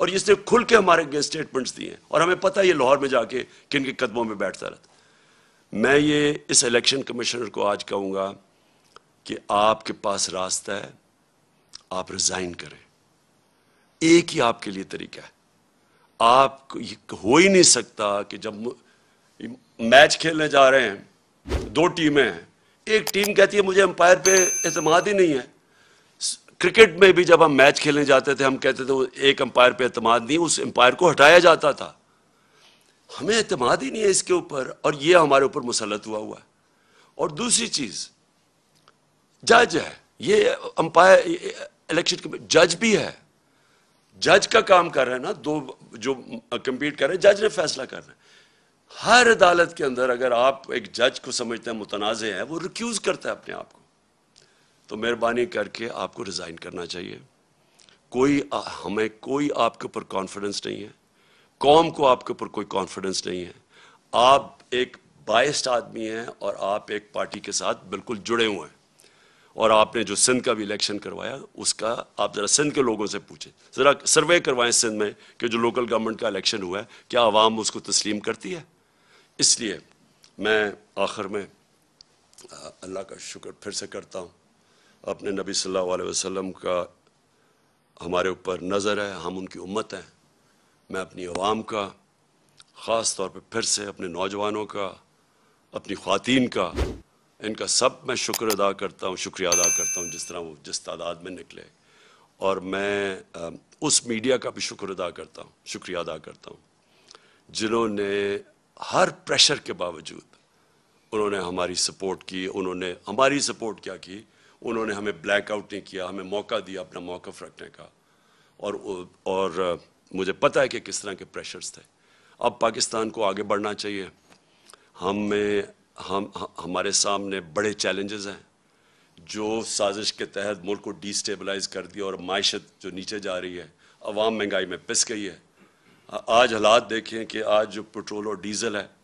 और जिसने खुल के हमारे स्टेटमेंट्स दिए और हमें पता है ये लाहौर में जाके किन के कदमों में बैठता रहता मैं ये इस इलेक्शन कमिश्नर को आज कहूँगा कि आपके पास रास्ता है आप रिज़ाइन करें एक ही आपके लिए तरीका है आप हो ही नहीं सकता कि जब मैच खेलने जा रहे हैं दो टीमें हैं एक टीम कहती है मुझे अंपायर पे अतमाद ही नहीं है क्रिकेट में भी जब हम मैच खेलने जाते थे हम कहते थे एक अंपायर पे अतमाद नहीं उस अंपायर को हटाया जाता था हमें अतमाद ही नहीं है इसके ऊपर और ये हमारे ऊपर मुसलत हुआ हुआ है और दूसरी चीज जज है ये अंपायर इलेक्शन जज भी है जज का काम कर रहे हैं ना दो जो कंपीट कर रहे हैं जज ने फैसला कर रहे हैं हर अदालत के अंदर अगर आप एक जज को समझते हैं मुतनाजे हैं वो रिक्यूज करता है अपने आप को तो मेहरबानी करके आपको रिज़ाइन करना चाहिए कोई आ, हमें कोई आपके ऊपर कॉन्फिडेंस नहीं है कौम को आपके ऊपर कोई कॉन्फिडेंस नहीं है आप एक बाइस्ड आदमी हैं और आप एक पार्टी के साथ बिल्कुल जुड़े हुए हैं और आपने जो सिंध का भी इलेक्शन करवाया उसका आप ज़रा सिंध के लोगों से पूछें ज़रा सर्वे करवाएं सिंध में कि जो लोकल गवर्नमेंट का इलेक्शन हुआ है क्या आवाम उसको तस्लीम करती है इसलिए मैं आखिर में अल्लाह का शुक्र फिर से करता हूँ अपने नबी सल्लल्लाहु अलैहि वसल्लम का हमारे ऊपर नज़र है हम उनकी उम्मत हैं मैं अपनी आवाम का ख़ास तौर पर फिर से अपने नौजवानों का अपनी ख़वान का इनका सब मैं शुक्र अदा करता हूँ शुक्रिया अदा करता हूँ जिस तरह वो जिस तादाद में निकले और मैं उस मीडिया का भी शुक्र अदा करता हूँ शुक्रिया अदा करता हूँ जिन्होंने हर प्रेशर के बावजूद उन्होंने हमारी सपोर्ट की उन्होंने हमारी सपोर्ट क्या की उन्होंने हमें ब्लैकआउट नहीं किया हमें मौका दिया अपना मौकफ रखने का और और मुझे पता है कि किस तरह के प्रेशर्स थे अब पाकिस्तान को आगे बढ़ना चाहिए हमें हम हमारे सामने बड़े चैलेंजेस हैं जो साजिश के तहत मुल्क को डिस्टेबलाइज कर दिया और माशत जो नीचे जा रही है अवाम महंगाई में पिस गई है आज हालात देखें कि आज जो पेट्रोल और डीजल है